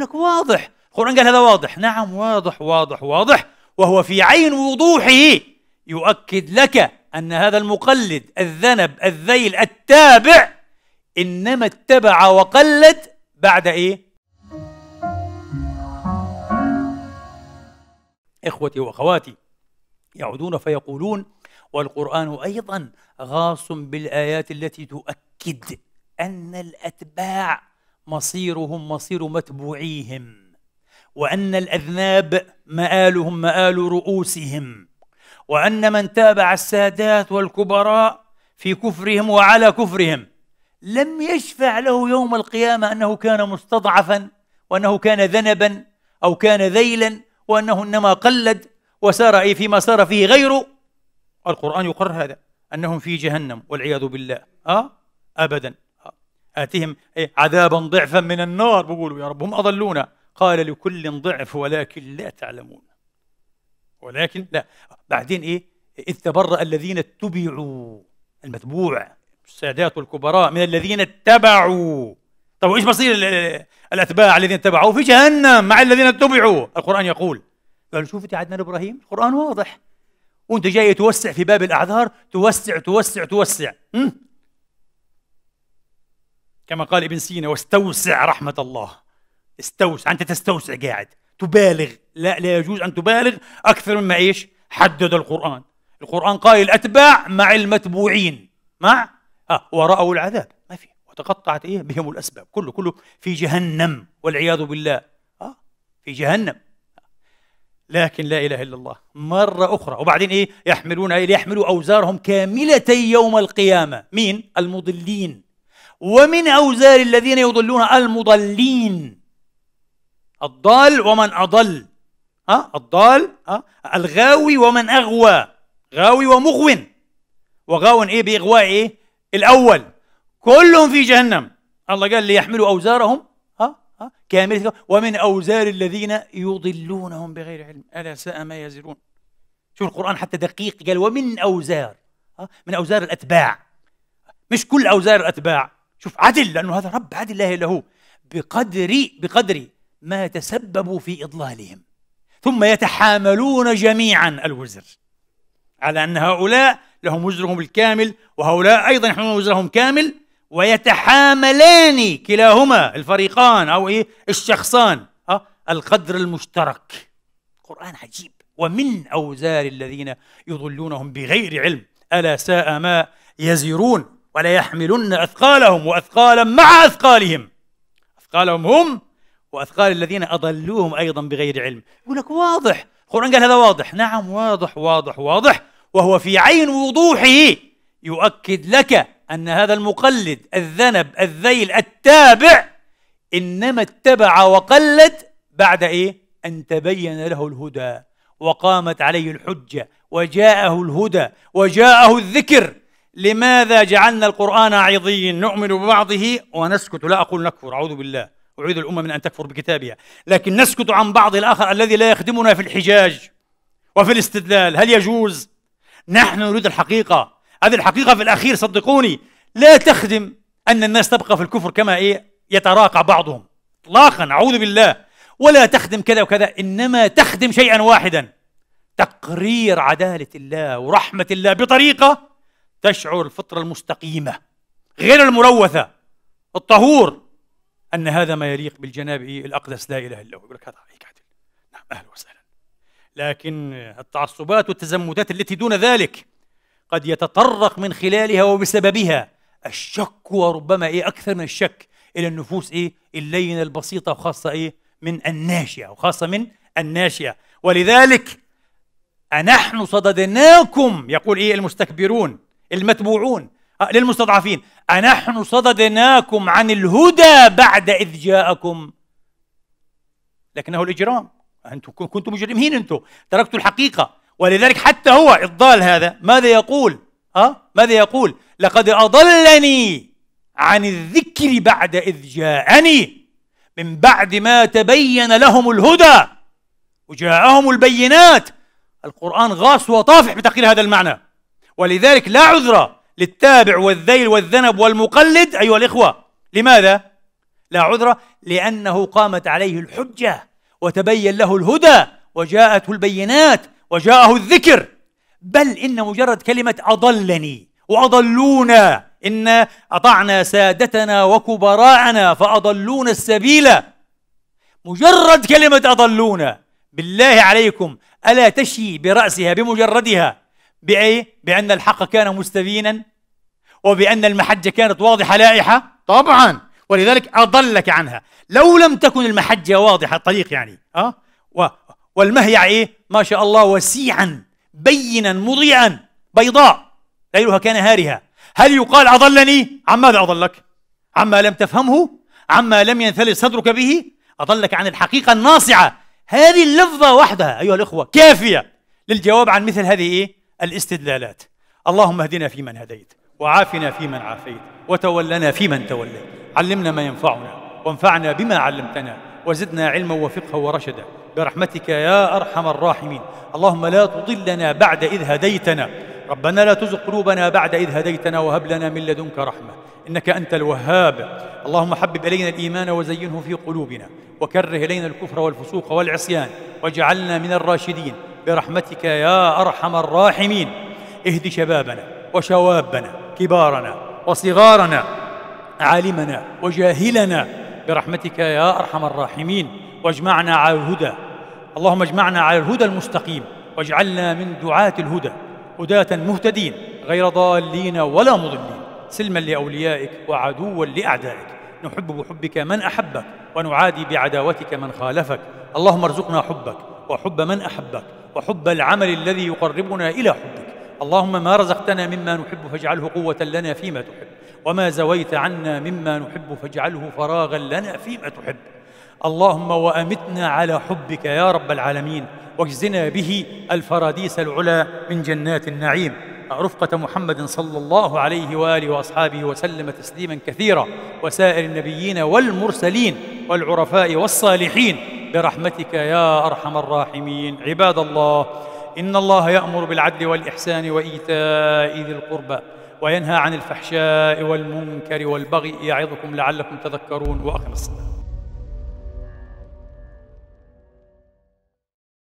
يقول لك واضح القرآن قال هذا واضح نعم واضح واضح واضح وهو في عين وضوحه يؤكد لك أن هذا المقلد الذنب الذيل التابع إنما اتبع وقلد بعد إيه؟ إخوتي وأخواتي يعودون فيقولون والقرآن أيضا غاص بالآيات التي تؤكد أن الأتباع مصيرهم مصير متبوعيهم وأن الأذناب مآلهم مآل رؤوسهم وأن من تابع السادات والكبراء في كفرهم وعلى كفرهم لم يشفع له يوم القيامة أنه كان مستضعفا وأنه كان ذنبا أو كان ذيلا وأنه إنما قلد وسار فيما سار فيه غيره القرآن يقرر هذا أنهم في جهنم والعياذ بالله أه؟ أبدا آتهم إيه، عذابا ضعفا من النار بيقولوا يا رب هم أضلونا قال لكل ضعف ولكن لا تعلمون ولكن لا بعدين إيه إذ تبرأ الذين اتبعوا المتبوع السادات والكبراء من الذين اتبعوا طب وايش مصير الاتباع الذين اتبعوه في جهنم مع الذين اتبعوا القران يقول قال شوف انت عدنان ابراهيم القران واضح وانت جاي توسع في باب الاعذار توسع توسع توسع كما قال ابن سينا واستوسع رحمة الله استوسع أنت تستوسع قاعد تبالغ لا لا يجوز أن تبالغ أكثر مما إيش حدد القرآن القرآن قال الأتباع مع المتبوعين مع آه ورأوا العذاب ما في وتقطعت إيه بهم الأسباب كله كله في جهنم والعياذ بالله آه في جهنم لكن لا إله إلا الله مرة أخرى وبعدين إيه يحملون إيه يحملوا أوزارهم كاملة يوم القيامة مين المضلين ومن أوزار الذين يضلون المضلين الضال ومن أضل ها الضال ها الغاوي ومن أغوى غاوي ومغو وغاون إيه بإغواء إيه الأول كلهم في جهنم الله قال ليحملوا أوزارهم ها ها كاملة ومن أوزار الذين يضلونهم بغير علم ألا ساء ما يزرون شوف القرآن حتى دقيق قال ومن أوزار ها من أوزار الأتباع مش كل أوزار الأتباع شوف عدل لأنه هذا رب عدل لا إله إلا هو بقدر بقدر ما تسببوا في إضلالهم ثم يتحاملون جميعا الوزر على أن هؤلاء لهم وزرهم الكامل وهؤلاء أيضا يحملون وزرهم كامل ويتحاملان كلاهما الفريقان أو إيه الشخصان أه؟ القدر المشترك قرآن عجيب ومن أوزار الذين يضلونهم بغير علم ألا ساء ما يزرون وليحملن أثقالهم وأثقالا مع أثقالهم أثقالهم هم وأثقال الذين أضلوهم أيضا بغير علم يقول لك واضح القرآن قال هذا واضح نعم واضح واضح واضح وهو في عين وضوحه يؤكد لك أن هذا المقلد الذنب الذيل التابع إنما اتبع وقلد بعد إيه؟ أن تبين له الهدى وقامت عليه الحجة وجاءه الهدى وجاءه الذكر لماذا جعلنا القرآن عظيا نؤمن ببعضه ونسكت لا أقول نكفر أعوذ بالله أعيد الأمة من أن تكفر بكتابها لكن نسكت عن بعض الآخر الذي لا يخدمنا في الحجاج وفي الاستدلال هل يجوز؟ نحن نريد الحقيقة هذه الحقيقة في الأخير صدقوني لا تخدم أن الناس تبقى في الكفر كما إيه يتراقع بعضهم إطلاقا أعوذ بالله ولا تخدم كذا وكذا إنما تخدم شيئا واحدا تقرير عدالة الله ورحمة الله بطريقة تشعر الفطرة المستقيمة غير الملوثة الطهور أن هذا ما يليق بالجناب الأقدس لا إله إلا هو يقول لك هذا عليك عدل نعم أهلا وسهلا لكن التعصبات والتزمتات التي دون ذلك قد يتطرق من خلالها وبسببها الشك وربما إيه أكثر من الشك إلى النفوس إيه اللينة البسيطة وخاصة إيه من الناشئة وخاصة من الناشئة ولذلك أنحن صددناكم يقول إيه المستكبرون المتبوعون آه، للمستضعفين أنحن صددناكم عن الهدى بعد إذ جاءكم لكنه الإجرام أنتم كنتم مجرمين أنتم تركتوا الحقيقة ولذلك حتى هو الضال هذا ماذا يقول ها؟ آه؟ ماذا يقول لقد أضلني عن الذكر بعد إذ جاءني من بعد ما تبين لهم الهدى وجاءهم البينات القرآن غاص وطافح بتقرير هذا المعنى ولذلك لا عذر للتابع والذيل والذنب والمقلد أيها الإخوة لماذا؟ لا عذر لأنه قامت عليه الحجة وتبين له الهدى وجاءته البينات وجاءه الذكر بل إن مجرد كلمة أضلني وأضلونا إن أطعنا سادتنا وكبراءنا فأضلونا السبيل مجرد كلمة أضلونا بالله عليكم ألا تشي برأسها بمجردها بأي؟ بأن الحق كان مستبينا وبأن المحجة كانت واضحة لائحة طبعا ولذلك أضلك عنها لو لم تكن المحجة واضحة الطريق يعني أه؟ و... والمهيع إيه؟ ما شاء الله وسيعا بينا مضيعا بيضاء ليلها كان هارها هل يقال أضلني؟ عن ماذا أضلك؟ عما لم تفهمه؟ عما لم ينثلث صدرك به؟ أضلك عن الحقيقة الناصعة هذه اللفظة وحدها أيها الإخوة كافية للجواب عن مثل هذه إيه؟ الاستدلالات اللهم اهدنا فيمن هديت وعافنا فيمن عافيت وتولنا فيمن توليت علمنا ما ينفعنا وانفعنا بما علمتنا وزدنا علما وفقها ورشدا برحمتك يا ارحم الراحمين اللهم لا تضلنا بعد اذ هديتنا ربنا لا تزغ قلوبنا بعد إذ هديتنا وهب لنا من لدنك رحمة إنك أنت الوهاب اللهم حبب إلينا الإيمان وزينه في قلوبنا وكره إلينا الكفر والفسوق والعصيان واجعلنا من الراشدين برحمتك يا ارحم الراحمين اهد شبابنا وشوابنا كبارنا وصغارنا عالمنا وجاهلنا برحمتك يا ارحم الراحمين واجمعنا على الهدى اللهم اجمعنا على الهدى المستقيم واجعلنا من دعاة الهدى هداة مهتدين غير ضالين ولا مضلين سلما لاوليائك وعدوا لاعدائك نحب بحبك من احبك ونعادي بعداوتك من خالفك اللهم ارزقنا حبك وحب من احبك وحب العمل الذي يقربنا إلى حبك اللهم ما رزقتنا مما نحب فاجعله قوة لنا فيما تحب وما زويت عنا مما نحب فاجعله فراغا لنا فيما تحب اللهم وأمتنا على حبك يا رب العالمين واجزنا به الفراديس العلا من جنات النعيم رفقة محمد صلى الله عليه وآله وأصحابه وسلم تسليما كثيرا وسائر النبيين والمرسلين والعرفاء والصالحين برحمتك يا أرحم الراحمين عباد الله إن الله يأمر بالعدل والإحسان وإيتاء ذي القربى وينهى عن الفحشاء والمنكر والبغي يعظكم لعلكم تذكرون وأقم الصلاة